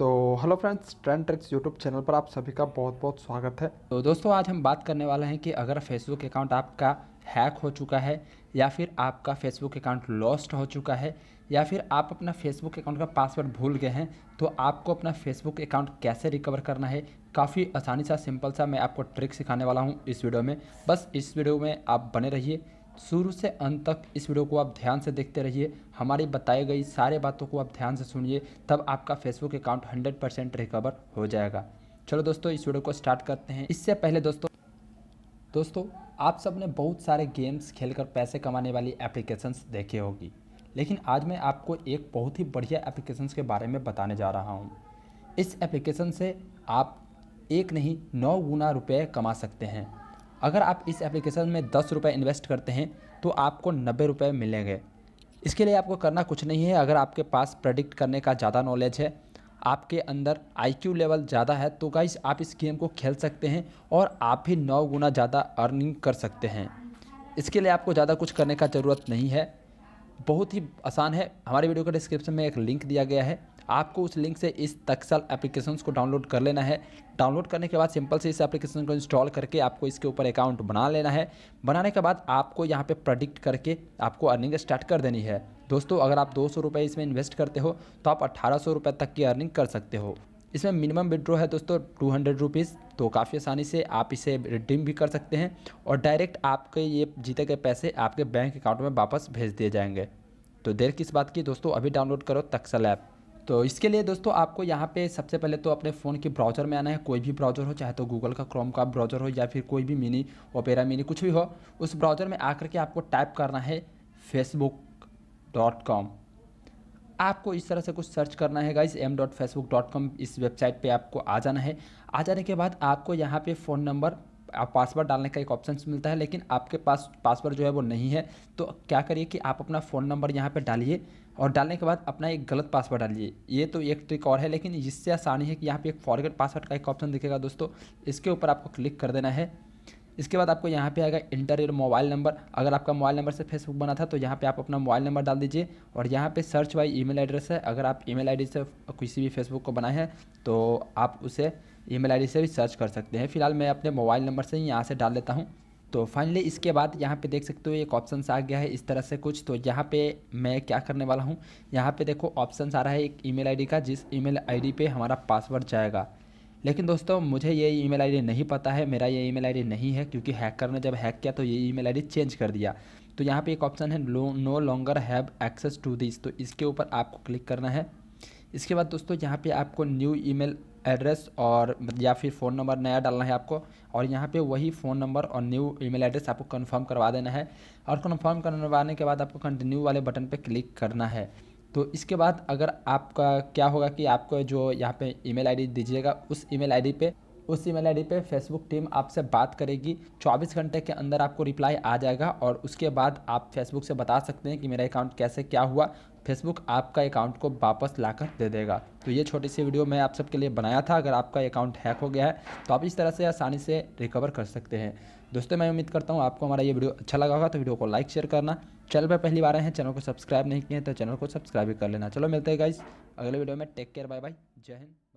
तो hello friends Trend Tricks YouTube channel पर आप सभी का बहुत बहुत स्वागत है तो दोस्तों आज हम बात करने वाले हैं कि अगर फेसबुक अकाउंट आपका हैक हो चुका है या फिर आपका फेसबुक अकाउंट लॉस्ट हो चुका है या फिर आप अपना फेसबुक अकाउंट का पासवर्ड भूल गए हैं तो आपको अपना फेसबुक अकाउंट कैसे रिकवर करना है काफ़ी आसानी सा सिंपल सा मैं आपको ट्रिक सिखाने वाला हूँ इस वीडियो में बस इस वीडियो में आप बने रहिए शुरू से अंत तक इस वीडियो को आप ध्यान से देखते रहिए हमारी बताई गई सारे बातों को आप ध्यान से सुनिए तब आपका फेसबुक अकाउंट 100 परसेंट रिकवर हो जाएगा चलो दोस्तों इस वीडियो को स्टार्ट करते हैं इससे पहले दोस्तों दोस्तों आप सब ने बहुत सारे गेम्स खेलकर पैसे कमाने वाली एप्लीकेशंस देखे होगी लेकिन आज मैं आपको एक बहुत ही बढ़िया एप्लीकेशंस के बारे में बताने जा रहा हूँ इस एप्लीकेशन से आप एक नहीं नौ गुना रुपये कमा सकते हैं अगर आप इस एप्लीकेशन में दस रुपये इन्वेस्ट करते हैं तो आपको नब्बे रुपये मिलेंगे इसके लिए आपको करना कुछ नहीं है अगर आपके पास प्रडिक्ट करने का ज़्यादा नॉलेज है आपके अंदर आईक्यू लेवल ज़्यादा है तो गाइस आप इस गेम को खेल सकते हैं और आप भी नौ गुना ज़्यादा अर्निंग कर सकते हैं इसके लिए आपको ज़्यादा कुछ करने का ज़रूरत नहीं है बहुत ही आसान है हमारे वीडियो के डिस्क्रिप्शन में एक लिंक दिया गया है आपको उस लिंक से इस तकसल एप्लीकेशन को डाउनलोड कर लेना है डाउनलोड करने के बाद सिंपल से इस एप्लीकेशन को इंस्टॉल करके आपको इसके ऊपर अकाउंट बना लेना है बनाने के बाद आपको यहाँ पे प्रडिक्ट करके आपको अर्निंग स्टार्ट कर देनी है दोस्तों अगर आप दो सौ रुपये इसमें इन्वेस्ट करते हो तो आप अट्ठारह सौ रुपये तक की अर्निंग कर सकते हो इसमें मिनिमम विड्रॉ है दोस्तों टू हंड्रेड रुपीज़ तो काफ़ी आसानी से आप इसे रिडीम भी कर सकते हैं और डायरेक्ट आपके ये जीते गए पैसे आपके बैंक अकाउंट में वापस भेज दिए जाएंगे तो देर किस बात की दोस्तों अभी डाउनलोड करो तक्सल ऐप तो इसके लिए दोस्तों आपको यहाँ पे सबसे पहले तो अपने फ़ोन के ब्राउज़र में आना है कोई भी ब्राउज़र हो चाहे तो गूगल का क्रोम का ब्राउज़र हो या फिर कोई भी मिनी ओपेरा मिनी कुछ भी हो उस ब्राउज़र में आकर के आपको टाइप करना है फेसबुक डॉट कॉम आपको इस तरह से कुछ सर्च करना है guys M dot Facebook dot com इस वेबसाइट पर आपको आ जाना है आ जाने के बाद आपको यहाँ पर फ़ोन नंबर आप पासवर्ड डालने का एक ऑप्शन मिलता है लेकिन आपके पास पासवर्ड जो है वो नहीं है तो क्या करिए कि आप अपना फ़ोन नंबर यहाँ पर डालिए और डालने के बाद अपना एक गलत पासवर्ड डालिए ये तो एक ट्रिक और है लेकिन इससे आसानी है कि यहाँ पे एक फॉरगेट पासवर्ड का एक ऑप्शन दिखेगा दोस्तों इसके ऊपर आपको क्लिक कर देना है इसके बाद आपको यहाँ पे आएगा इंटर योर मोबाइल नंबर अगर आपका मोबाइल नंबर से फेसबुक बना था तो यहाँ पे आप अपना मोबाइल नंबर डाल दीजिए और यहाँ पे सर्च बाई ईमेल एड्रेस है अगर आप ईमेल आईडी से किसी भी फेसबुक को बनाए हैं तो आप उसे ईमेल आईडी से भी सर्च कर सकते हैं फिलहाल मैं अपने मोबाइल नंबर से ही यहाँ से डाल लेता हूँ तो फाइनली इसके बाद यहाँ पे देख सकते हो एक ऑप्शन आ गया है इस तरह से कुछ तो यहाँ पे मैं क्या करने वाला हूँ यहाँ पे देखो ऑप्शन आ रहा है एक ईमेल आईडी का जिस ईमेल आईडी पे हमारा पासवर्ड जाएगा लेकिन दोस्तों मुझे ये ईमेल आईडी नहीं पता है मेरा ये ईमेल आईडी नहीं है क्योंकि हैकर ने जब हैक किया तो ये ईमेल आईडी चेंज कर दिया तो यहाँ पे एक ऑप्शन है no longer have access to this तो इसके ऊपर आपको क्लिक करना है इसके बाद दोस्तों यहाँ पे आपको न्यू ईमेल एड्रेस और या फिर फ़ोन नंबर नया डालना है आपको और यहाँ पे वही फ़ोन नंबर और न्यू ईमेल एड्रेस आपको कंफर्म करवा देना है और कंफर्म करवाने के बाद आपको कंटिन्यू वाले बटन पे क्लिक करना है तो इसके बाद अगर आपका क्या होगा कि आपको जो यहाँ पे ईमेल आईडी दीजिएगा उस ईमेल आईडी पे उस ईमेल आईडी पे फेसबुक टीम आपसे बात करेगी 24 घंटे के अंदर आपको रिप्लाई आ जाएगा और उसके बाद आप फेसबुक से बता सकते हैं कि मेरा अकाउंट कैसे क्या हुआ फेसबुक आपका अकाउंट को वापस लाकर दे देगा तो ये छोटी सी वीडियो मैं आप सबके लिए बनाया था अगर आपका अकाउंट हैक हो गया है तो आप इस तरह से आसानी से रिकवर कर सकते हैं दोस्तों मैं उम्मीद करता हूँ आपको हमारा ये वीडियो अच्छा लगा होगा तो वीडियो को लाइक शेयर करना चैनल पर पहली बार आए हैं चैनल को सब्सक्राइब नहीं किए तो चैनल को सब्सक्राइब कर लेना चलो मिलते हैं गाइस अगले वीडियो में टेक केयर बाय बाय जय हिंद